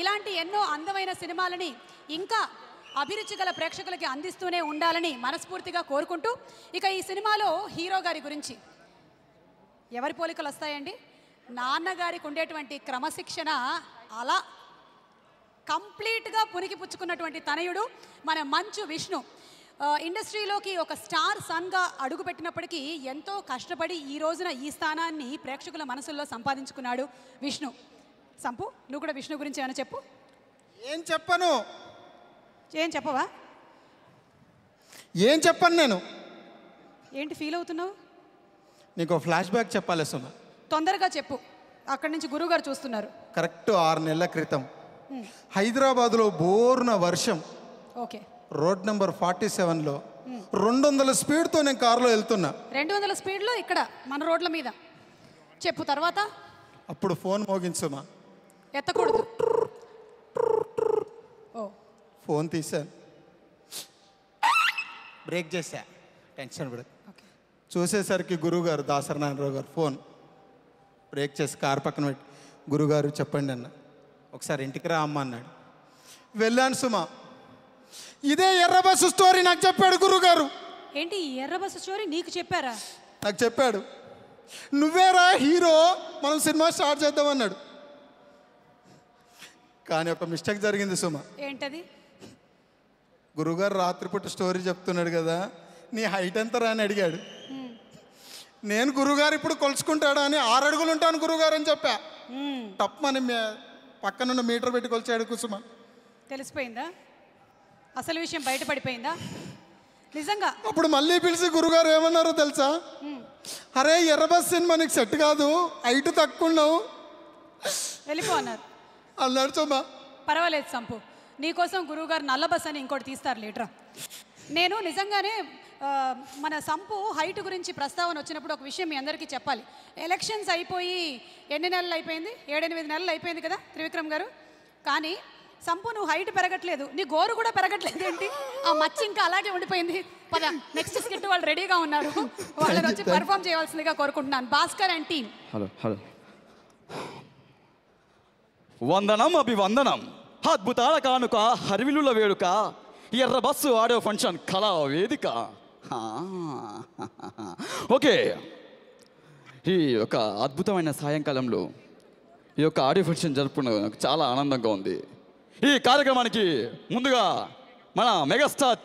ఇలాంటి ఎన్నో అందమైన సినిమాలని ఇంకా అభిరుచి గల ప్రేక్షకులకి అందిస్తూనే ఉండాలని మనస్ఫూర్తిగా కోరుకుంటూ ఇక ఈ సినిమాలో హీరో గారి గురించి ఎవరి పోలికలు వస్తాయండి నాన్నగారికి ఉండేటువంటి క్రమశిక్షణ అలా కంప్లీట్గా పునికి పుచ్చుకున్నటువంటి తనయుడు మన మంచు విష్ణు ఇండస్ట్రీలోకి ఒక స్టార్ సన్గా అడుగుపెట్టినప్పటికీ ఎంతో కష్టపడి ఈ రోజున ఈ స్థానాన్ని ప్రేక్షకుల మనసుల్లో సంపాదించుకున్నాడు విష్ణు సంపు నువ్వు కూడా విష్ణు గురించి ఏమైనా చెప్పు ఏం చెప్పను ఏం చెప్పవా ఏం చెప్పను నేను ఏంటి ఫీల్ అవుతున్నావు నీకు ఫ్లాష్ బ్యాక్ చెప్పాలి సుమా తొందరగా చెప్పు అక్కడి నుంచి గురువుగారు చూస్తున్నారు కరెక్ట్ ఆరు నెలల క్రితం హైదరాబాద్లో బోర్న వర్షం ఓకే రోడ్ నెంబర్ ఫార్టీ సెవెన్లో రెండు వందల స్పీడ్తో నేను కారులో వెళ్తున్నా రెండు వందల స్పీడ్లో ఇక్కడ మన రోడ్ల మీద చెప్పు తర్వాత అప్పుడు ఫోన్ మోగించుమా ఎత్తకూడదు ఓ ఫోన్ తీసాను బ్రేక్ చేశా టెన్షన్ పడదు చూసేసరికి గురుగారు దాసరనారాయణరావు గారు ఫోన్ బ్రేక్ చేసి కారు పక్కన పెట్టి గురుగారు చెప్పండి అన్న ఒకసారి ఇంటికి రా అమ్మ అన్నాడు వెళ్ళాను సుమా ఇదే ఎర్ర బస్సు స్టోరీ నాకు చెప్పాడు గురుగారు ఏంటి ఈ ఎర్ర బస్సు స్టోరీ నీకు చెప్పారా నాకు చెప్పాడు నువ్వేరా హీరో మనం సినిమా స్టార్ట్ చేద్దామన్నాడు కానీ ఒక మిస్టేక్ జరిగింది సుమ ఏంటది గురుగారు రాత్రిపూట స్టోరీ చెప్తున్నాడు కదా నీ హైట్ ఎంత రా అని అడిగాడు నేను గురుగారు ఇప్పుడు కొలుచుకుంటాడా అని ఆరు అడుగులు ఉంటాను గురుగారు అని చెప్పా తప్పమని పక్కనున్న మీటర్ పెట్టి కొలిచాడు కుసుమ తెలిసిపోయిందా అసలు విషయం బయటపడిపోయిందా నిజంగా అప్పుడు మళ్ళీ పిలిచి గురుగారు ఏమన్నారో తెలుసా అరే ఎర్రబస్ సినిమా నీకు సెట్ కాదు హైట్ తక్కువ వెళ్ళిపో అన్నాడు చూమ్మా పర్వాలేదు సంపు నీకోసం గురువుగారు బస్ అని ఇంకోటి తీస్తారు లీటర్ నేను నిజంగానే మన సంపు హైట్ గురించి ప్రస్తావన వచ్చినప్పుడు ఒక విషయం మీ అందరికీ చెప్పాలి ఎలక్షన్స్ అయిపోయి ఎన్ని నెలలు అయిపోయింది ఏడెనిమిది నెలలు అయిపోయింది కదా త్రివిక్రమ్ గారు కానీ సంపు నువ్వు హైట్ పెరగట్లేదు నీ గోరు కూడా పెరగట్లేదు ఏంటి ఆ మచ్చి ఇంకా అలాగే ఉండిపోయింది పద నెక్స్ట్ స్కిట్ వాళ్ళు రెడీగా ఉన్నారు వాళ్ళని వచ్చి పర్ఫామ్ చేయవలసిందిగా కోరుకుంటున్నాను Bhaskar and team hello hello వందనం అభివందనం అద్భుతాల కానుక హరివిలుల వేడుక ఎర్ర బస్సు ఆడియో ఫంక్షన్ కళా వేదిక ఓకే ఈ యొక్క అద్భుతమైన సాయంకాలంలో ఈ యొక్క ఆడియో ఫంక్షన్ జరుపుకున్న నాకు చాలా ఆనందంగా ఉంది ఈ కార్యక్రమానికి ముందుగా మన మెగాస్టార్